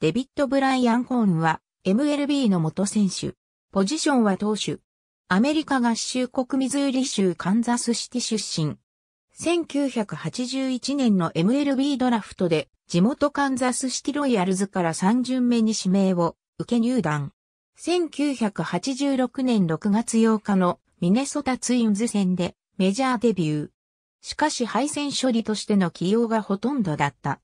デビッド・ブライアン・コーンは MLB の元選手。ポジションは投手。アメリカ合衆国ミズーリ州カンザスシティ出身。1981年の MLB ドラフトで地元カンザスシティロイヤルズから3巡目に指名を受け入団。1986年6月8日のミネソタツインズ戦でメジャーデビュー。しかし敗戦処理としての起用がほとんどだった。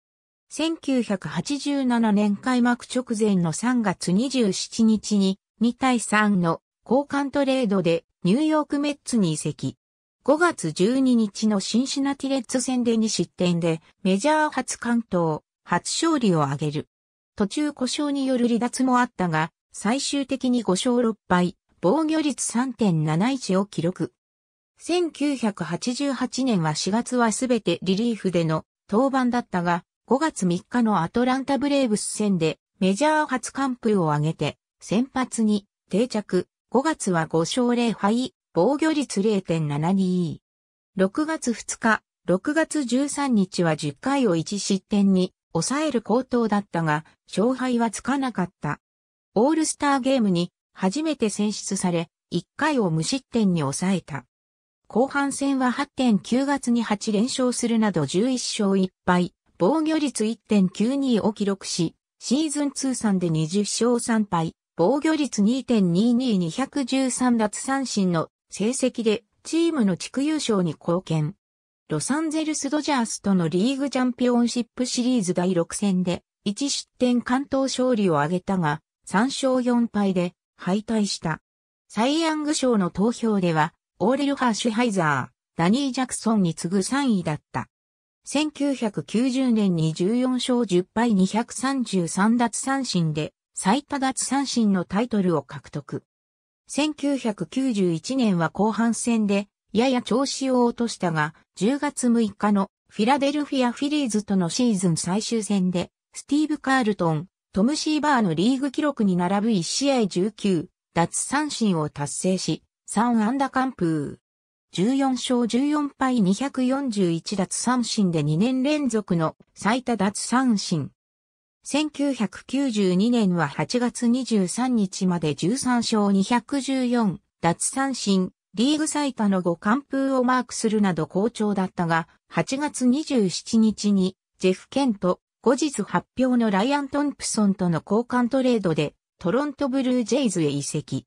1987年開幕直前の3月27日に2対3の交換トレードでニューヨークメッツに移籍。5月12日のシンシナティレッツ戦で2失点でメジャー初関東、初勝利を挙げる。途中故障による離脱もあったが、最終的に5勝6敗、防御率3.71を記録。1988年は4月はすべてリリーフでの登板だったが、5月3日のアトランタブレーブス戦でメジャー初完封を挙げて先発に定着。5月は5勝0敗、防御率0.72。6月2日、6月13日は10回を1失点に抑える高騰だったが、勝敗はつかなかった。オールスターゲームに初めて選出され、1回を無失点に抑えた。後半戦は8.9月に8連勝するなど11勝1敗、防御率1.92を記録し、シーズン通算で20勝3敗、防御率2.22213奪三振の成績でチームの地区優勝に貢献。ロサンゼルスドジャースとのリーグチャンピオンシップシリーズ第6戦で1失点関東勝利を挙げたが3勝4敗で敗退した。サイ・ヤング賞の投票ではオーレル・ハーシュハイザー、ダニー・ジャクソンに次ぐ3位だった。1990年に14勝10敗233奪三振で最多奪三振のタイトルを獲得。1991年は後半戦でやや調子を落としたが10月6日のフィラデルフィア・フィリーズとのシーズン最終戦でスティーブ・カールトン、トム・シーバーのリーグ記録に並ぶ1試合19奪三振を達成し3安打完封。14勝14敗241奪三振で2年連続の最多奪三振。1992年は8月23日まで13勝214奪三振、リーグ最多の5完封をマークするなど好調だったが、8月27日にジェフ・ケント、後日発表のライアン・トンプソンとの交換トレードで、トロントブルージェイズへ移籍。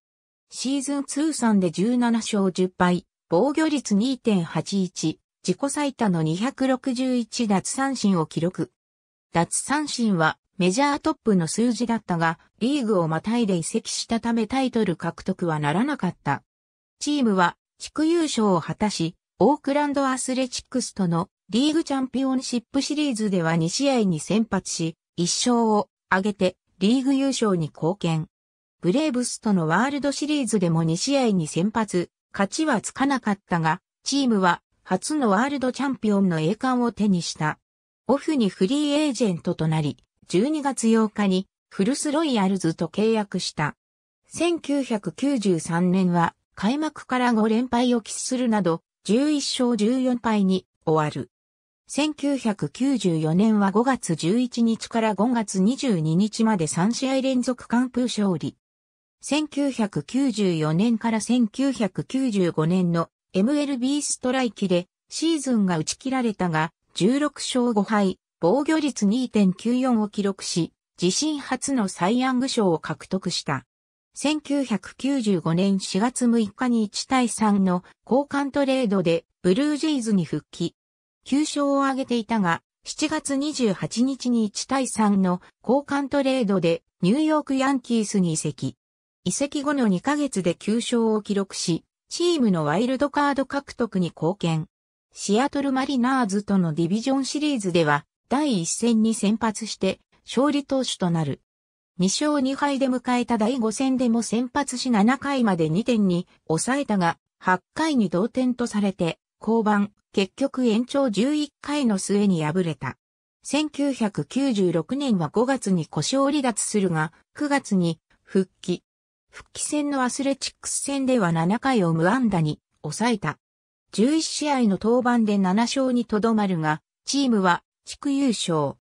シーズン通算で17勝10敗、防御率2.81、自己最多の261奪三振を記録。奪三振はメジャートップの数字だったが、リーグをまたいで移籍したためタイトル獲得はならなかった。チームは地区優勝を果たし、オークランドアスレチックスとのリーグチャンピオンシップシリーズでは2試合に先発し、1勝を挙げてリーグ優勝に貢献。ブレーブスとのワールドシリーズでも2試合に先発、勝ちはつかなかったが、チームは初のワールドチャンピオンの栄冠を手にした。オフにフリーエージェントとなり、12月8日にフルスロイヤルズと契約した。1993年は開幕から5連敗を喫するなど、11勝14敗に終わる。1994年は5月11日から5月22日まで3試合連続完封勝利。1994年から1995年の MLB ストライキでシーズンが打ち切られたが、16勝5敗、防御率2.94を記録し、自身初のサイ・ヤング賞を獲得した。1995年4月6日に1対3の交換トレードでブルージェイズに復帰。9勝を挙げていたが、7月28日に1対3の交換トレードでニューヨークヤンキースに移籍。移籍後の2ヶ月で9勝を記録し、チームのワイルドカード獲得に貢献。シアトルマリナーズとのディビジョンシリーズでは、第1戦に先発して、勝利投手となる。2勝2敗で迎えた第5戦でも先発し7回まで2点に抑えたが、8回に同点とされて、降板、結局延長11回の末に敗れた。1996年は5月に故障離脱するが、9月に復帰、復帰戦のアスレチックス戦では7回を無安打に抑えた。11試合の登板で7勝にとどまるが、チームは地区優勝。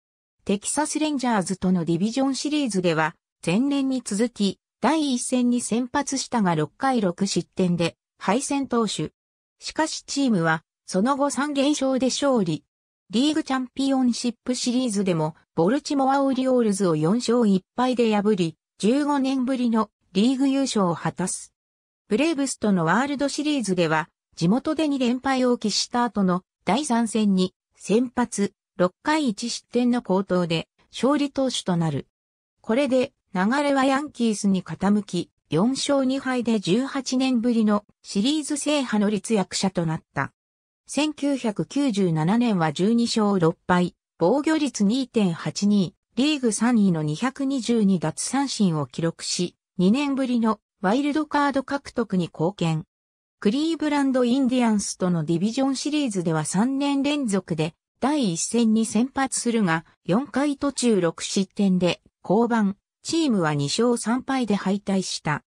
テキサスレンジャーズとのディビジョンシリーズでは、前年に続き、第1戦に先発したが6回6失点で、敗戦投手。しかしチームは、その後3連勝で勝利。リーグチャンピオンシップシリーズでも、ボルチモア・オリオールズを4勝1敗で破り、15年ぶりのリーグ優勝を果たす。ブレーブスとのワールドシリーズでは、地元で2連敗を喫した後の第3戦に、先発、6回1失点の好投で、勝利投手となる。これで、流れはヤンキースに傾き、4勝2敗で18年ぶりのシリーズ制覇の立役者となった。1997年は12勝6敗、防御率2.82、リーグ3位の222奪三振を記録し、2年ぶりのワイルドカード獲得に貢献。クリーブランドインディアンスとのディビジョンシリーズでは3年連続で第1戦に先発するが、4回途中6失点で降板、チームは2勝3敗で敗退した。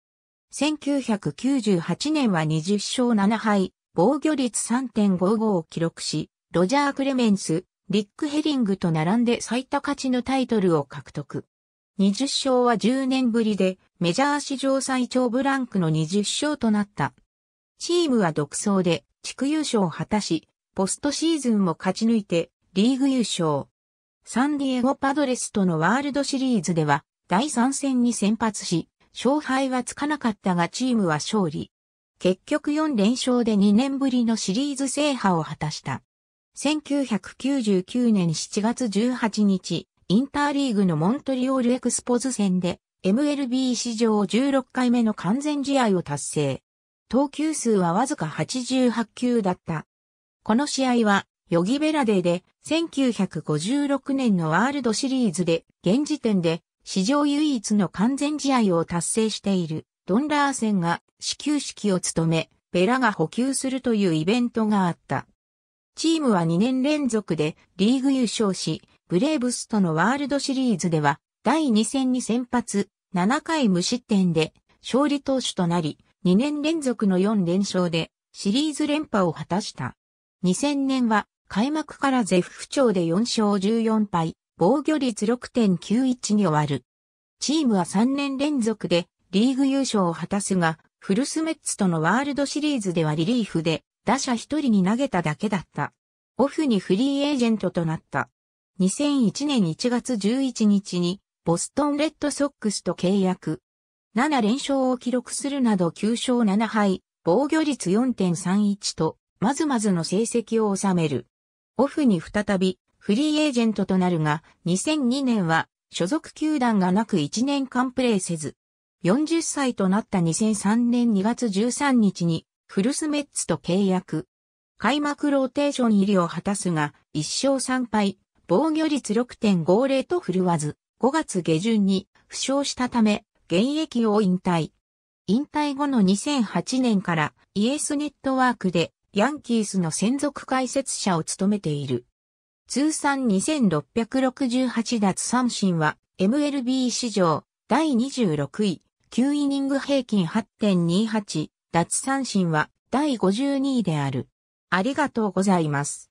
1998年は20勝7敗、防御率3.55を記録し、ロジャー・クレメンス、リック・ヘリングと並んで最多勝ちのタイトルを獲得。20勝は10年ぶりで、メジャー史上最長ブランクの20勝となった。チームは独走で、地区優勝を果たし、ポストシーズンも勝ち抜いて、リーグ優勝。サンディエゴパドレスとのワールドシリーズでは、第3戦に先発し、勝敗はつかなかったがチームは勝利。結局4連勝で2年ぶりのシリーズ制覇を果たした。1999年7月18日、インターリーグのモントリオールエクスポズ戦で MLB 史上16回目の完全試合を達成。投球数はわずか88球だった。この試合は、ヨギベラデーで1956年のワールドシリーズで、現時点で史上唯一の完全試合を達成しているドンラーセンが始球式を務め、ベラが補給するというイベントがあった。チームは2年連続でリーグ優勝し、ブレーブスとのワールドシリーズでは、第2戦に先発、7回無失点で勝利投手となり、2年連続の4連勝でシリーズ連覇を果たした。2000年は開幕から絶不調で4勝14敗、防御率6.91に終わる。チームは3年連続でリーグ優勝を果たすが、フルスメッツとのワールドシリーズではリリーフで打者1人に投げただけだった。オフにフリーエージェントとなった。2001年1月11日にボストンレッドソックスと契約。7連勝を記録するなど9勝7敗、防御率4.31と、まずまずの成績を収める。オフに再び、フリーエージェントとなるが、2002年は、所属球団がなく1年間プレーせず、40歳となった2003年2月13日に、フルスメッツと契約。開幕ローテーション入りを果たすが、1勝3敗、防御率6.50と振るわず、5月下旬に負傷したため、現役を引退。引退後の2008年からイエスネットワークでヤンキースの専属解説者を務めている。通算2668奪三振は MLB 史上第26位、9イニング平均8.28、奪三振は第52位である。ありがとうございます。